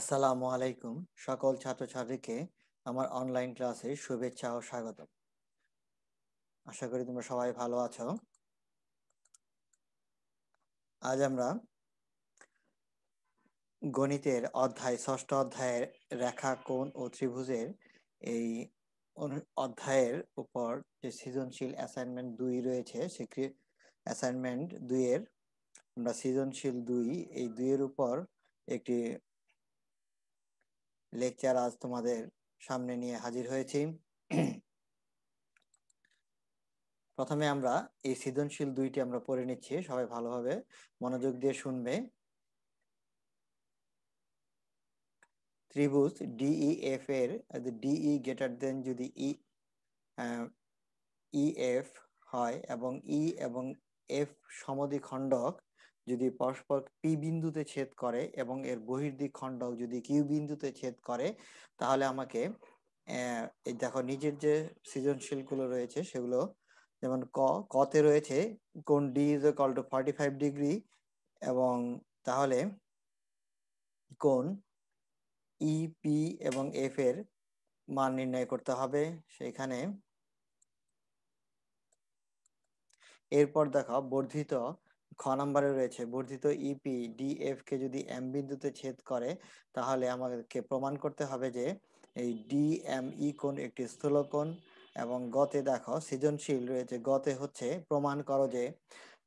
আসসালামু আলাইকুম সকল ছাত্রছাত্রীকে আমার অনলাইন ক্লাসে শুভেচ্ছা ও স্বাগত আশা করি তোমরা সবাই ভালো আছো আজ আমরা গণিতের অধ্যায় ষষ্ঠ অধ্যায়ের রেখা কোণ ও ত্রিভুজের এই অধ্যায়ের উপর যে সৃজনশীল অ্যাসাইনমেন্ট দুই রয়েছে সে অ্যাসাইনমেন্ট দুইয়ের আমরা সৃজনশীল দুই এই দুইয়ের উপর একটি লেকচার আজ তোমাদের সামনে নিয়ে হাজির হয়েছি প্রথমে আমরা এই সৃজনশীল দুইটি আমরা পড়ে নিচ্ছি সবাই ভালোভাবে মনোযোগ দিয়ে শুনবে ত্রিভুজ ডিই এফ e এর ডিই গ্রেটার দেন যদি ই ই এফ হয় এবং ই e এবং এফ খণ্ডক যদি পরস্পর পি বিন্দুতে ছেদ করে এবং এর বহির্দিক খণ্ডক যদি কিউ বিন্দুতে ছেদ করে তাহলে আমাকে দেখো নিজের যে সৃজনশীলগুলো রয়েছে সেগুলো যেমন ক কতে রয়েছে কোন D is equal to forty five degree এবং তাহলে কোন ই e, পি এবং এফ এর মান নির্ণয় করতে হবে সেখানে এরপর দেখা বর্ধিত খ নাম্বারে রয়েছে বর্ধিত ইপি e ডিএফ কে যদি এম বিন্দুতে ছেদ করে তাহলে আমাদেরকে প্রমাণ করতে হবে যে এই ডি এম ই কোণ একটি স্থূলকোণ এবং গতে দেখো সৃজনশীল রয়েছে গতে হচ্ছে প্রমাণ করো যে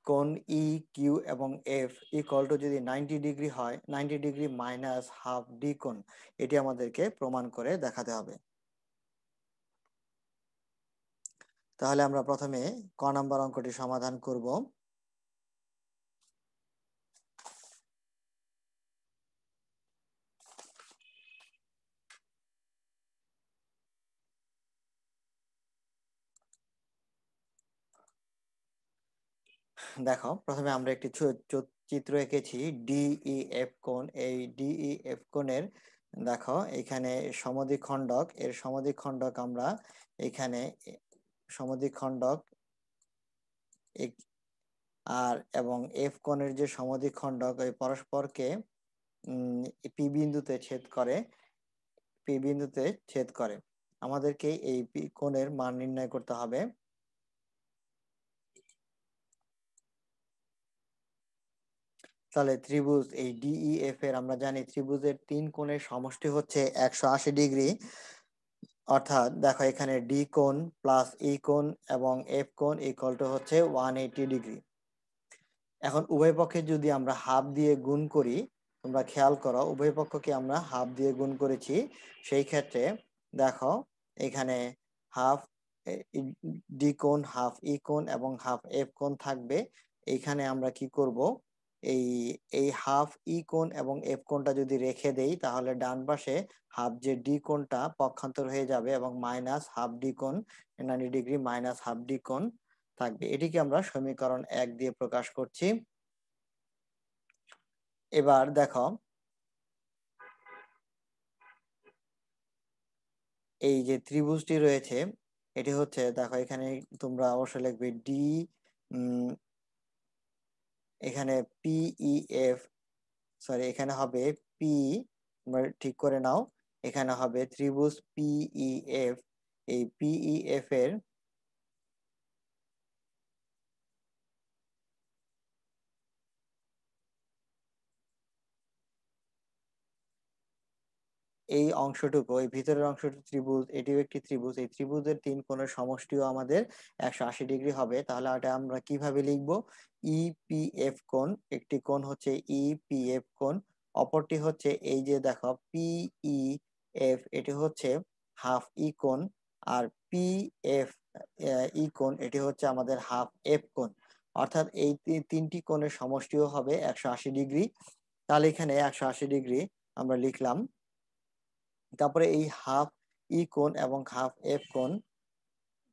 কোন ই e, কিউ এবং এফ ইকুয়াল টু যদি নাইনটি ডিগ্রি হয় ninety degree minus half D কোন এটি আমাদেরকে প্রমাণ করে দেখাতে হবে তাহলে আমরা প্রথমে ক নাম্বার অঙ্কটি সমাধান করব দেখো প্রথমে আমরা একটি চিত্র এঁকেছি ডিই এফ কোন এই ডিই এফ e কোণের দেখো এখানে খণ্ডক এর সমাধি খণ্ডক আমরা এখানে সমদ্বিখণ্ডক আর এবং এফ কোনের যে খণ্ডক ওই পরস্পরকে পি বিন্দুতে ছেদ করে পি বিন্দুতে ছেদ করে আমাদেরকে এই কোণের মান নির্ণয় করতে হবে তাহলে ত্রিভুজ এই ডিইএফ e এর আমরা জানি ত্রিভুজের তিন কোণের সমষ্টি হচ্ছে একশো আশি ডিগ্রি অর্থাৎ দেখো এখানে ডি কোণ প্লাস ই e কোণ এবং এফ কোণ ইকুয়াল টু হচ্ছে ওয়ান এইটি ডিগ্রি এখন উভয় পক্ষে যদি আমরা হাফ দিয়ে গুণ করি তোমরা খেয়াল করো উভয় পক্ষকে আমরা হাফ দিয়ে গুণ করেছি সেই ক্ষেত্রে দেখো এখানে হাফ ডি কোণ হাফ ই e কোণ এবং হাফ এফ কোণ থাকবে এইখানে আমরা কি করব এই এই হাফ ই e কোণ এবং এফ কোণটা যদি রেখে দেই তাহলে ডান পাশে হাফ যে ডি কোণটা পক্ষান্তর হয়ে যাবে এবং মাইনাস হাফ ডি কোণ ninety degree minus half D কোণ থাকবে এটিকে আমরা সমীকরণ এক দিয়ে প্রকাশ করছি এবার দেখো এই যে ত্রিভুজটি রয়েছে এটি হচ্ছে দেখো এখানে তোমরা অবশ্যই লিখবে ডি এখানে পিইএফ সরি e এখানে হবে পি ঠিক করে নাও এখানে হবে ত্রিভুজ পিইএফ e এই পিইএফ e এর এই অংশটুকু এই ভিতরের অংশটুকু ত্রিভুজ এটিও একটি ত্রিভুজ এই ত্রিভুজের তিন কোণের সমষ্টিও আমাদের একশো আশি ডিগ্রি হবে তাহলে এটা আমরা কিভাবে লিখবো ইপিএফ e কোণ একটি কোণ হচ্ছে ইপিএফ e কোণ অপরটি হচ্ছে এই যে দেখো পিই এফ e এটি হচ্ছে হাফ ই কোণ আর পি এফ ই কোণ এটি হচ্ছে আমাদের হাফ এফ কোণ অর্থাৎ এই তিনটি কোণের সমষ্টিও হবে একশো আশি ডিগ্রি তাহলে এখানে একশো আশি ডিগ্রি আমরা লিখলাম তারপরে এই হাফ ই কোন এবং হাফ এফ কোন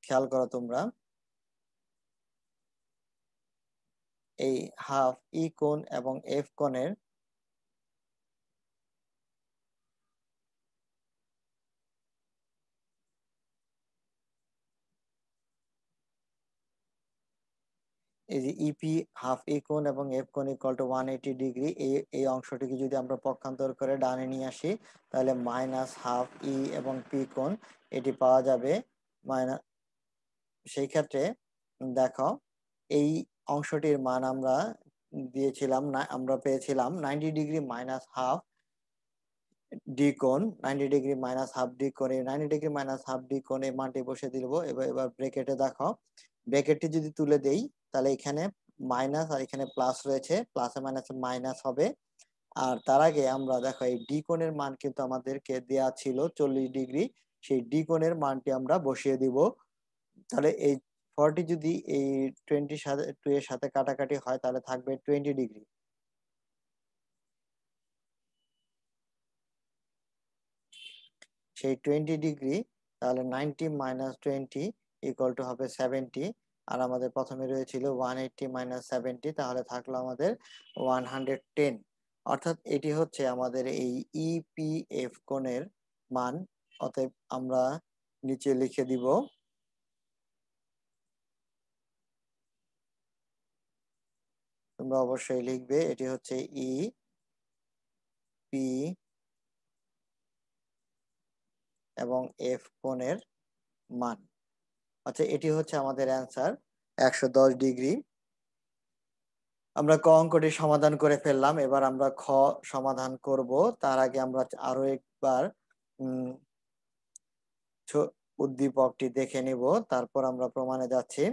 খেয়াল করো তোমরা এই হাফ ই কোন এবং এফ কোণের এই যে ইপি হাফ এ কোণ এবং এফ কোণ equal to one eighty degree এই এই অংশটিকে যদি আমরা পক্ষান্তর করে ডানে নিয়ে আসি তাহলে মাইনাস হাফ ই এবং পি কোণ এটি পাওয়া যাবে মাইনাস সেই ক্ষেত্রে দেখো এই অংশটির মান আমরা দিয়েছিলাম না আমরা পেয়েছিলাম ninety degree minus half D কোণ ninety degree minus half D কোণ এই ninety degree minus half D কোণ এই মানটি বসে দিব এবার এবার ব্রেকেটে দেখো ব্রেকেটটি যদি তুলে দেই তাহলে এখানে মাইনাস আর এখানে প্লাস রয়েছে প্লাসে মাইনাসে মাইনাস হবে আর তার আগে আমরা দেখো এই ডি কোণের মান কিন্তু আমাদেরকে দেয়া ছিল চল্লিশ ডিগ্রি সেই ডি কোণের মানটি আমরা বসিয়ে দিব তাহলে এই ফর্টি যদি এই টোয়েন্টির সাথে টু এর সাথে কাটাকাটি হয় তাহলে থাকবে টোয়েন্টি ডিগ্রি সেই টোয়েন্টি ডিগ্রি তাহলে ninety minus twenty equal to হবে সেভেন্টি আর আমাদের প্রথমে রয়েছিল ওয়ান এইটটি মাইনাস সেভেন্টি তাহলে থাকলো আমাদের ওয়ান হান্ড্রেড টেন অর্থাৎ এটি হচ্ছে আমাদের এই ইপিএফ e কোণের মান অতএব আমরা নিচে লিখে দিব তোমরা অবশ্যই লিখবে এটি হচ্ছে ই e পি এবং এফ কোণের মান আচ্ছা এটি হচ্ছে আমাদের অ্যান্সার একশো দশ ডিগ্রি আমরা ক অঙ্কটি সমাধান করে ফেললাম এবার আমরা খ সমাধান করব তার আগে আমরা আরো একবার উদ্দীপকটি দেখে নিব তারপর আমরা প্রমাণে যাচ্ছি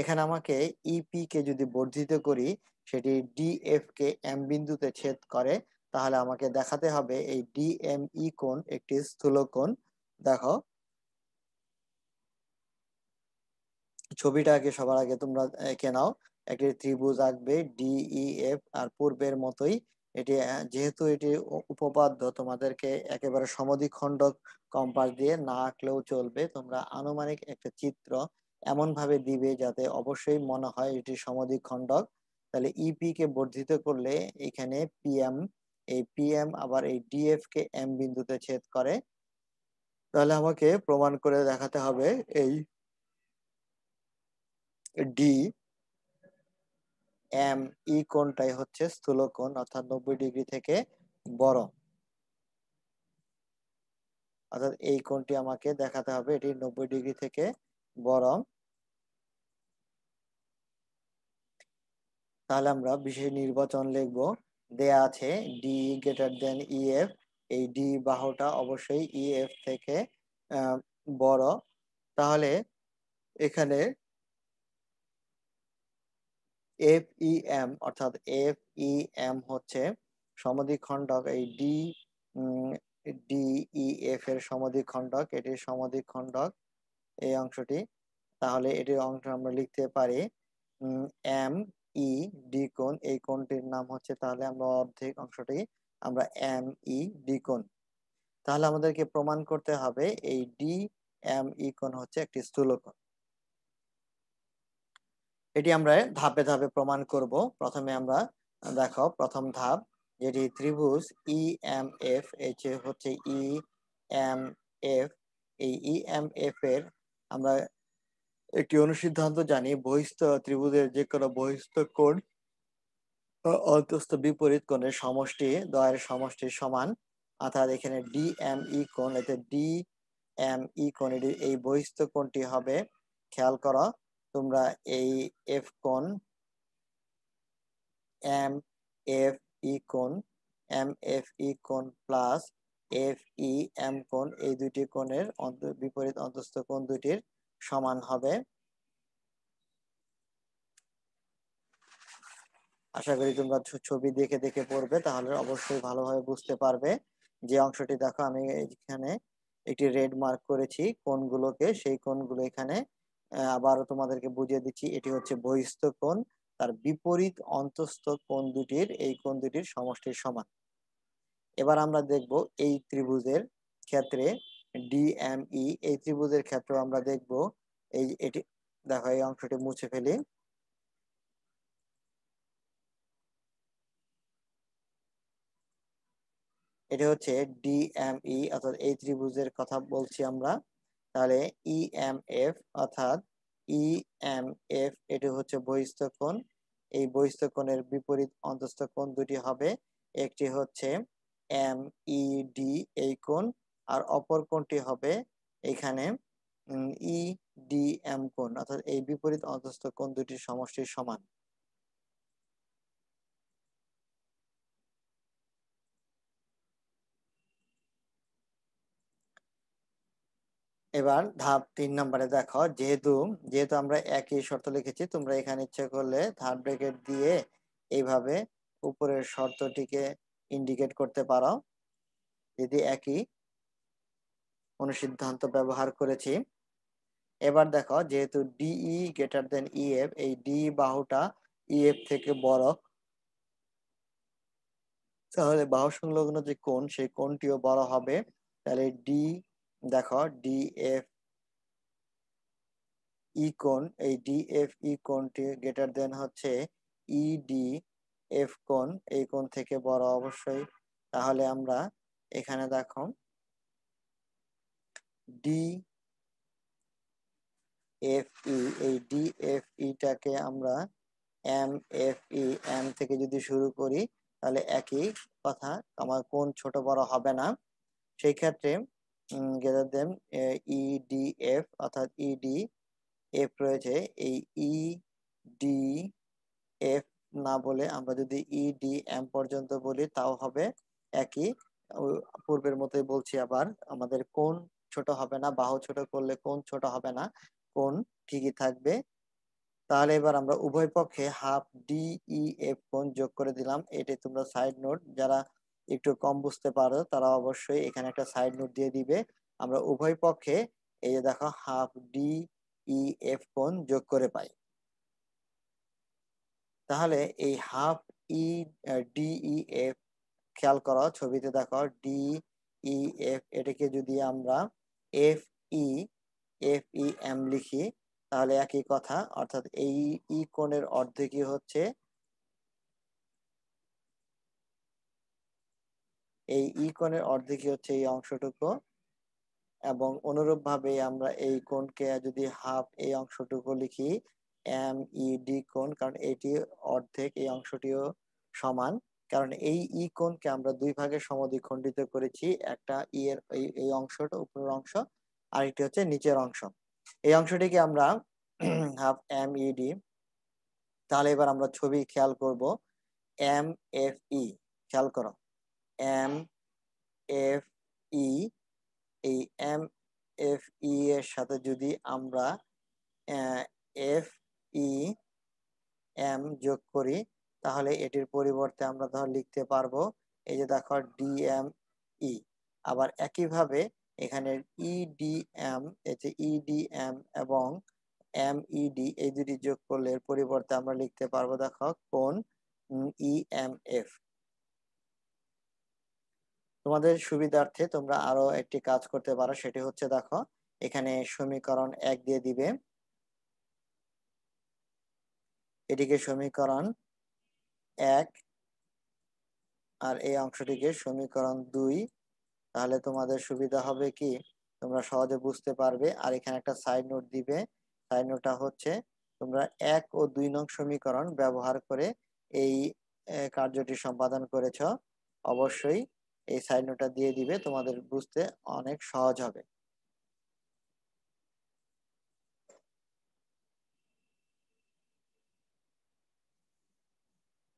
এখানে আমাকে ইপি e কে যদি বর্ধিত করি সেটি ডিএফ কে এম বিন্দুতে ছেদ করে তাহলে আমাকে দেখাতে হবে এই ডিএমই e কোণ একটি স্থূল দেখো ছবিটা আগে সবার আগে তোমরা এঁকে নাও একটি ত্রিভুজ আঁকবে ডিই এফ আর পূর্বের মতোই এটি যেহেতু এটি উপপাদ্য তোমাদেরকে একেবারে সমদ্বিখণ্ডক কম্পাস দিয়ে না আঁকলেও চলবে তোমরা আনুমানিক একটা চিত্র এমন ভাবে দিবে যাতে অবশ্যই মনে হয় এটি সমদ্বিখণ্ডক তাহলে ইপি কে বর্ধিত করলে এখানে পিএম এই পিএম আবার এই ডিএফ কে এম বিন্দুতে ছেদ করে তাহলে আমাকে প্রমাণ করে দেখাতে হবে এই ডি এম ই কোনটাই হচ্ছে স্থূল কোন অর্থাৎ নব্বই ডিগ্রি থেকে বড় অর্থাৎ এই কোণটি আমাকে দেখাতে হবে এটি নব্বই ডিগ্রি থেকে বড় তাহলে আমরা বিশেষ নির্বাচন লিখবো দেয়া আছে ডি গ্রেটার দেন ইএফ এই ডি বাহুটা অবশ্যই ই e এফ থেকে বড় তাহলে এখানে এফ ই এম অর্থাৎ এফ ই এম হচ্ছে খণ্ডক এই ডি ডি ই এফ এর সমাধিখণ্ডক এটির খণ্ডক এই অংশটি তাহলে এটির অংশ আমরা লিখতে পারি এম ই ডি কোণ এই কোণটির নাম হচ্ছে তাহলে আমরা অর্ধেক অংশটি আমরা এম ই ডি কোন তাহলে আমাদেরকে প্রমাণ করতে হবে এই ডি এম ই কোন হচ্ছে একটি স্থূলকোণ এটি আমরা ধাপে ধাপে প্রমাণ করব প্রথমে আমরা দেখো প্রথম ধাপ যেটি ত্রিভুজ ই এম এফ এই হচ্ছে ই এম এফ এই ই এম এফ এর আমরা একটি অনুসিদ্ধান্ত জানি বহিস্থ ত্রিভুজের যে কোনো বহিস্থ কোণ অন্তস্থ বিপরীত কোণের সমষ্টি দয়ের সমষ্টির সমান অর্থাৎ এখানে ডি এম ই কোণ এতে ডি এম ই কোণ এই বহিস্থ কোণটি হবে খেয়াল করো তোমরা এই এফ কোণ এম এফ ই কোণ এম এফ ই কোণ প্লাস এফ ই এম কোণ এই দুইটি কোণের বিপরীত অন্তস্থ কোণ দুটির সমান হবে আশা করি তোমরা ছবি দেখে দেখে পড়বে তাহলে অবশ্যই ভালোভাবে বুঝতে পারবে যে অংশটি দেখো আমি এখানে একটি রেড মার্ক করেছি কোনগুলোকে সেই কোনগুলো এখানে আবারও তোমাদেরকে বুঝিয়ে দিচ্ছি এটি হচ্ছে বহিস্থ কোন তার বিপরীত অন্তস্থ কোন দুটির এই কোন দুটির সমষ্টির সমান এবার আমরা দেখব এই ত্রিভুজের ক্ষেত্রে ডিএমই e, এই ত্রিভুজের ক্ষেত্রে আমরা দেখব এই এটি দেখো এই অংশটি মুছে ফেলি এটা হচ্ছে ডিএমই e অর্থাৎ এই ত্রিভুজের কথা বলছি আমরা তাহলে ইএমএফ e অর্থাৎ ইএমএফ e এটি হচ্ছে বহিস্থ কোণ এই বহিস্থ কোণের বিপরীত অন্তস্থ কোণ দুটি হবে একটি হচ্ছে এম ডি এই কোণ আর অপর কোণটি হবে এখানে ইডিএম কোণ অর্থাৎ এই বিপরীত অন্তস্থ কোণ দুটির সমষ্টির সমান এবার ধাপ তিন নম্বরে দেখো যেহেতু যেহেতু আমরা একই শর্ত লিখেছি তোমরা এখানে ইচ্ছে করলে থার্ড ব্রেকেট দিয়ে এইভাবে উপরের শর্তটিকে ইন্ডিকেট করতে পারো যদি একই অনুসিদ্ধান্ত ব্যবহার করেছি এবার দেখো যেহেতু ডিই গ্রেটার দেন ইএফ এই ডি বাহুটা ইএফ e থেকে বড় তাহলে বাহু সংলগ্ন যে কোণ সেই কোণটিও বড় হবে তাহলে ডি দেখো ডিএফ ই কোন এই ডিএফ ই কোনটি গ্রেটার দেন হচ্ছে ইডি এফ কোন এই কোন থেকে বড় অবশ্যই তাহলে আমরা এখানে দেখো ডি এফ ই এই ডি এফ ইটাকে e আমরা এম এফ ই এম থেকে যদি শুরু করি তাহলে একই কথা আমার কোন ছোট বড় হবে না সেই ক্ষেত্রে গেদার দেম ইডিএফ অর্থাৎ ইডি e, এফ রয়েছে এই ইডি e, এফ না বলে আমরা যদি ইডি e, এম পর্যন্ত বলি তাও হবে একই পূর্বের মতোই বলছি আবার আমাদের কোন ছোট হবে না বাহু ছোট করলে কোন ছোট হবে না কোন ঠিকই থাকবে তাহলে এবার আমরা উভয় পক্ষে হাফ ডি ই এফ কোন যোগ করে দিলাম এটি তোমরা সাইড নোট যারা একটু কম বুঝতে পারো তারা অবশ্যই এখানে একটা সাইড নোট দিয়ে দিবে আমরা উভয় পক্ষে এই যে দেখো হাফ ডি ই এফ কোন যোগ করে পাই তাহলে এই half E D E F খেয়াল করো ছবিতে দেখো ডি ই এফ এটাকে যদি আমরা F E F E M লিখি তাহলে একই কথা অর্থাৎ এই ই e কোণের অর্ধেকই হচ্ছে এই কোণের অর্ধেকই হচ্ছে এই অংশটুকু এবং অনুরূপভাবে আমরা এই কোণকে যদি হাফ এই অংশটুকু লিখি এম ই ডি কোণ কারণ এটি অর্ধেক এই অংশটিও সমান কারণ এই ই কোণকে আমরা দুই ভাগে সমদ্বিখণ্ডিত করেছি একটা ই e এর এই অংশটা উপরের অংশ আর একটি হচ্ছে নিচের অংশ এই অংশটিকে আমরা হাফ এম ই ডি তাহলে এবার আমরা ছবি খেয়াল করব এম এফ ই খেয়াল করো এম এফ ই এই এম এফ ই এর সাথে যদি আমরা এফ ই এম যোগ করি তাহলে এটির পরিবর্তে আমরা ধর লিখতে পারবো এই যে দেখো ডি এম ই আবার একইভাবে এখানে ই এতে এম এবং এম ইডি e, এই দুটি যোগ করলে পরিবর্তে আমরা লিখতে পারবো দেখো কোন ই এম এফ তোমাদের সুবিধার্থে তোমরা আরো একটি কাজ করতে পারো সেটি হচ্ছে দেখো এখানে সমীকরণ এক দিয়ে দিবে এটিকে সমীকরণ এক আর এই অংশটিকে সমীকরণ দুই তাহলে তোমাদের সুবিধা হবে কি তোমরা সহজে বুঝতে পারবে আর এখানে একটা সাইড নোট দিবে সাইড নোটটা হচ্ছে তোমরা এক ও দুই নং সমীকরণ ব্যবহার করে এই কার্যটি সম্পাদন করেছ অবশ্যই এই সাইড নোটটা দিয়ে দিবে তোমাদের বুঝতে অনেক সহজ হবে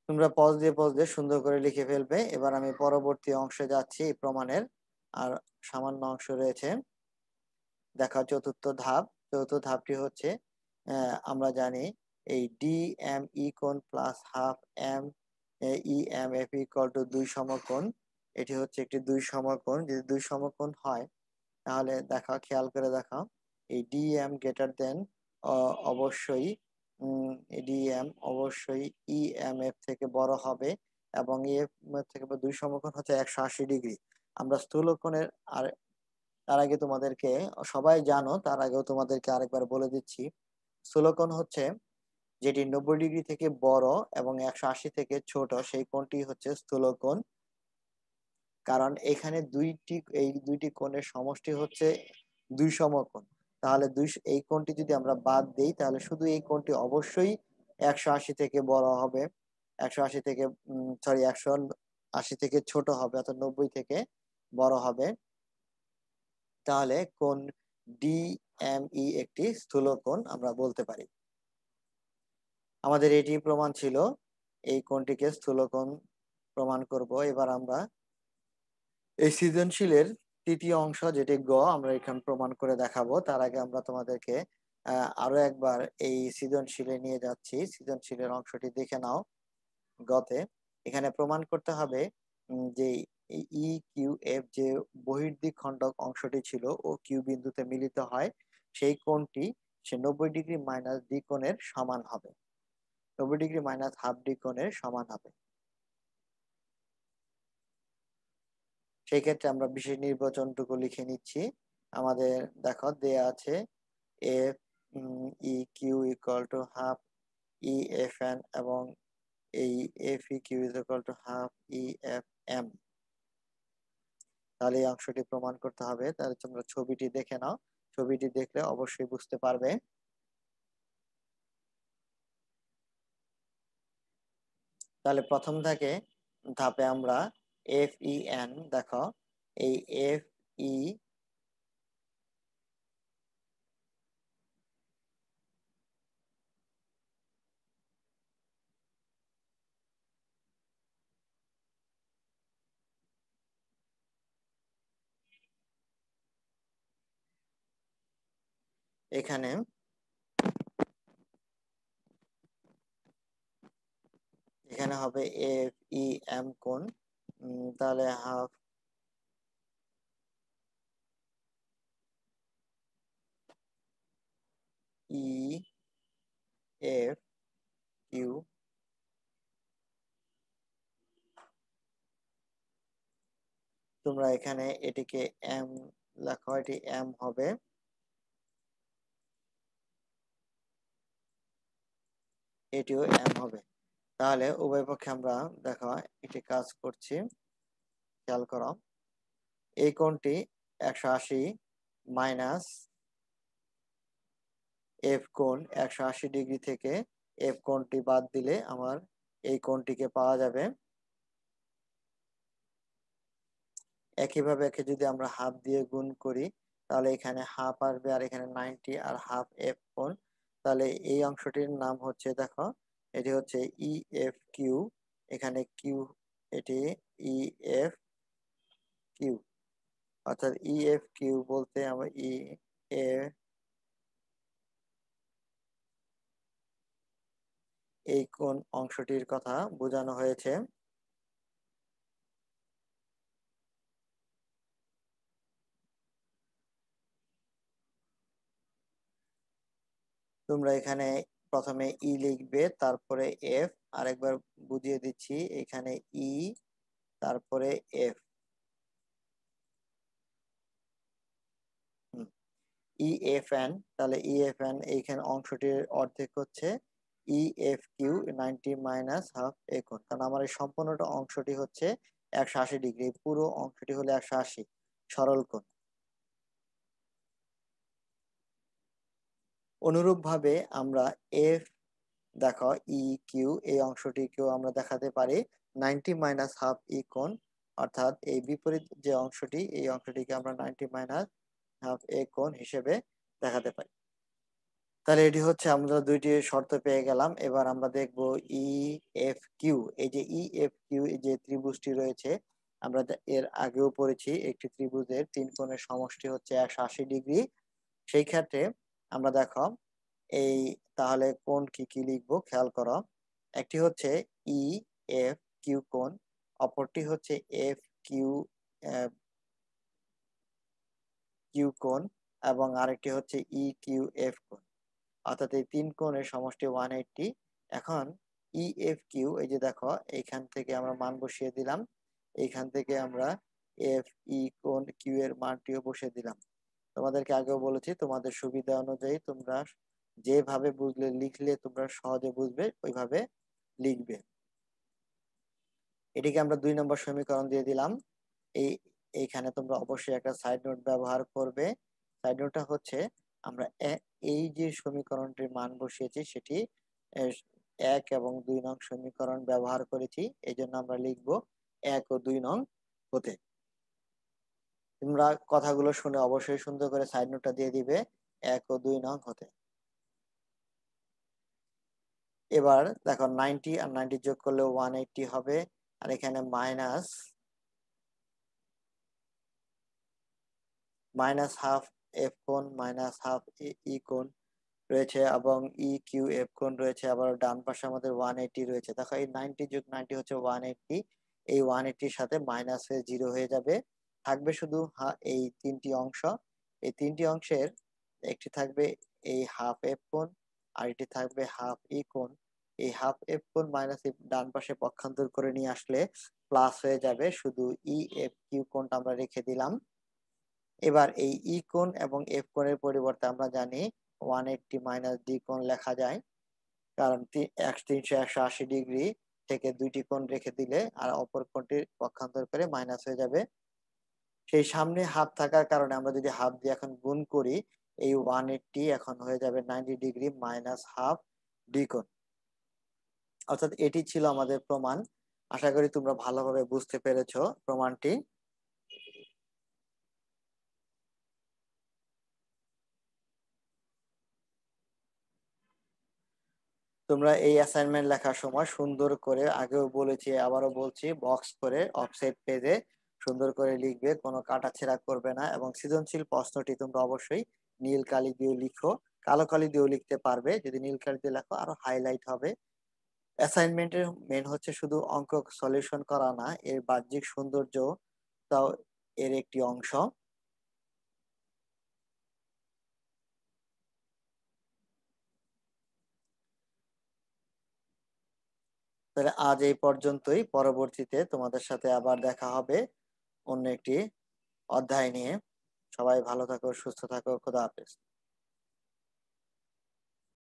তোমরা পজ দিয়ে পজ দিয়ে সুন্দর করে লিখে ফেলবে এবার আমি পরবর্তী অংশে যাচ্ছি প্রমাণের আর সামান্য অংশ রয়েছে দেখা চতুর্থ ধাপ চতুর্থ ধাপটি হচ্ছে আমরা জানি এই ডি এম ই কোন plus half M E M F equal to দুই সমকোণ এটি হচ্ছে একটি দুই সমকোণ যদি দুই সমকোণ হয় তাহলে দেখা খেয়াল করে দেখা এই ডি এম গ্রেটার দেন অবশ্যই ডি এম e অবশ্যই ই এম এফ থেকে বড় হবে এবং এফ e থেকে দুই সমকোণ হচ্ছে একশো আশি ডিগ্রি আমরা স্থূলকোণের আর তার আগে তোমাদেরকে সবাই জানো তার আগেও তোমাদেরকে আরেকবার বলে দিচ্ছি স্থূলকোণ হচ্ছে যেটি নব্বই ডিগ্রি থেকে বড় এবং একশো আশি থেকে ছোট সেই কোণটি হচ্ছে স্থূলকোণ কারণ এখানে দুইটি এই দুইটি কোণের সমষ্টি হচ্ছে দুই সমকোণ তাহলে দুই এই কোণটি যদি আমরা বাদ দেই তাহলে শুধু এই কোণটি অবশ্যই একশো আশি থেকে বড় হবে একশো আশি থেকে সরি একশো আশি থেকে ছোট হবে অর্থাৎ নব্বই থেকে বড় হবে তাহলে কোন ডি এম ই একটি স্থূল কোণ আমরা বলতে পারি আমাদের এটি প্রমাণ ছিল এই কোণটিকে স্থূল কোণ প্রমাণ করব এবার আমরা এই সৃজনশীলের তৃতীয় অংশ যেটি গ আমরা এখান প্রমাণ করে দেখাবো তার আগে আমরা তোমাদেরকে আরো একবার এই সৃজনশীলে নিয়ে যাচ্ছি সৃজনশীলের অংশটি দেখে নাও গতে এখানে প্রমাণ করতে হবে যে ই কিউ এফ যে বহির্দ্বিখণ্ডক অংশটি ছিল ও কিউ বিন্দুতে মিলিত হয় সেই কোণটি সে নব্বই ডিগ্রি মাইনাস কোণের সমান হবে নব্বই ডিগ্রি মাইনাস হাফ কোণের সমান হবে সেই ক্ষেত্রে আমরা বিশেষ নির্বাচনটুকু লিখে নিচ্ছি আমাদের দেখো দেয়া আছে F E Q equal to half E F N এবং এই F E Q is equal to half E F M তাহলে এই অংশটি প্রমাণ করতে হবে তাহলে তোমরা ছবিটি দেখে নাও ছবিটি দেখলে অবশ্যই বুঝতে পারবে তাহলে প্রথম থেকে ধাপে আমরা এফ ই এন দেখো এই এফ ই e এখানে এখানে হবে এফ ই এম কোন তাহলে হাফ ই এফ কিউ তোমরা এখানে এটিকে এম লেখা এটি এম হবে এটিও এম হবে তাহলে উভয় পক্ষে আমরা দেখো এটি কাজ করছি খেয়াল করো এই কোনটি একশো আশি মাইনাস এফ কোন একশো আশি ডিগ্রি থেকে এফ কোনটি বাদ দিলে আমার এই কোনটিকে পাওয়া যাবে একইভাবে একে যদি আমরা হাফ দিয়ে গুণ করি তাহলে এখানে হাফ আসবে আর এখানে নাইনটি আর হাফ এফ কোন তাহলে এই অংশটির নাম হচ্ছে দেখো এটি হচ্ছে ই এফ কিউ এখানে কিউ এটি ই এফ কিউ অর্থাৎ ই এফ কিউ বলতে আমরা ই e, এ এই কোন অংশটির কথা বোঝানো হয়েছে তোমরা এখানে প্রথমে ই লিখবে তারপরে এফ আরেকবার বুঝিয়ে দিচ্ছি এখানে ই তারপরে এফ ই এফ এন তাহলে ই এফ এন এইখানে অংশটির অর্ধেক হচ্ছে EF Q ninety minus half একর কারণ আমার এই সম্পূর্ণটা অংশটি হচ্ছে একশো আশি ডিগ্রি পুরো অংশটি হলো একশো আশি সরল কোণ অনুরূপভাবে আমরা এফ দেখো ই e, কিউ এই অংশটিকেও আমরা দেখাতে পারি ninety minus half E e কোন অর্থাৎ এই বিপরীত যে অংশটি এই অংশটিকে আমরা নাইনটি মাইনাস হাফ এ কোন হিসেবে দেখাতে পারি তাহলে এটি হচ্ছে আমরা দুইটি শর্ত পেয়ে গেলাম এবার আমরা দেখব ই এফ কিউ এই যে ই এফ কিউ যে ত্রিভুজটি রয়েছে আমরা এর আগেও পড়েছি একটি ত্রিভুজের তিন কোণের সমষ্টি হচ্ছে একশো ডিগ্রি সেই ক্ষেত্রে আমরা দেখো এই তাহলে কোন কি কি লিখবো খেয়াল করো একটি হচ্ছে ই এফ কিউ কোন অপরটি হচ্ছে এফ কিউ কিউ কোন এবং আরেকটি হচ্ছে ই কিউ এফ কোন অর্থাৎ এই তিন কোণের সমষ্টি ওয়ান এইটটি এখন ই এফ কিউ এই যে দেখো এইখান থেকে আমরা মান বসিয়ে দিলাম এইখান থেকে আমরা এফ ই কোন কিউ এর মানটিও বসিয়ে দিলাম তোমাদেরকে আগেও বলেছি তোমাদের সুবিধা অনুযায়ী তোমরা যেভাবে বুঝলে লিখলে তোমরা সহজে বুঝবে ওইভাবে লিখবে এটিকে আমরা দুই নম্বর সমীকরণ দিয়ে দিলাম এই এইখানে তোমরা অবশ্যই একটা সাইড নোট ব্যবহার করবে সাইড নোটটা হচ্ছে আমরা এই যে সমীকরণটির মান বসিয়েছি সেটি এক এবং দুই নং সমীকরণ ব্যবহার করেছি এই জন্য আমরা লিখব এক ও দুই নং হতে তোমরা কথাগুলো শুনে অবশ্যই সুন্দর করে সাইড নোটটা দিয়ে দিবে এক ও দুই নং হতে এবার দেখো নাইনটি আর নাইনটি যোগ করলে ওয়ান এইটটি হবে আর এখানে মাইনাস মাইনাস হাফ এফ কোন মাইনাস হাফ ই কোন রয়েছে এবং ই কিউ এফ কোন রয়েছে আবার ডান পাশে আমাদের ওয়ান এইটটি রয়েছে দেখো এই নাইনটি যোগ নাইনটি হচ্ছে ওয়ান এইটটি এই ওয়ান এইটটির সাথে মাইনাস হয়ে জিরো হয়ে যাবে থাকবে শুধু এই তিনটি অংশ এই তিনটি অংশের একটি থাকবে এই হাফ এফ কোন আর এটি থাকবে হাফ ই কোন এই হাফ এফ কোন মাইনাস ডান পাশে পক্ষান্তর করে নিয়ে আসলে প্লাস হয়ে যাবে শুধু ই e এফ কিউ কোনটা আমরা রেখে দিলাম এবার এই ই e কোন এবং এফ এর পরিবর্তে আমরা জানি ওয়ান এইটটি মাইনাস ডি কোন লেখা যায় কারণ তিনশো একশো আশি ডিগ্রি থেকে দুইটি কোন রেখে দিলে আর অপর কোনটির পক্ষান্তর করে মাইনাস হয়ে যাবে সেই সামনে হাত থাকার কারণে আমরা যদি হাফ দিয়ে এখন গুণ করি এই ওয়ান এইটটি এখন হয়ে যাবে নাইনটি ডিগ্রি মাইনাস হাফ ডিকোন অর্থাৎ এটি ছিল আমাদের প্রমাণ আশা করি তোমরা ভালোভাবে বুঝতে পেরেছ প্রমাণটি তোমরা এই অ্যাসাইনমেন্ট লেখার সময় সুন্দর করে আগেও বলেছি আবারও বলছি বক্স করে অফসাইড পেজে সুন্দর করে লিখবে কোনো কাটাছেড়া করবে না এবং সৃজনশীল প্রশ্নটি তোমরা অবশ্যই নীল কালি দিয়ে লিখো কালো কালি দিয়েও লিখতে পারবে যদি নীল কালি দিয়ে লেখো আরো হাইলাইট হবে অ্যাসাইনমেন্টের মেন হচ্ছে শুধু অঙ্ক সলিউশন করা না এর বাহ্যিক সৌন্দর্য তাও এর একটি অংশ তাহলে আজ এই পর্যন্তই পরবর্তীতে তোমাদের সাথে আবার দেখা হবে অন্য একটি অধ্যায় নিয়ে সবাই ভালো থাকো সুস্থ থাকো খোদা হাফেজ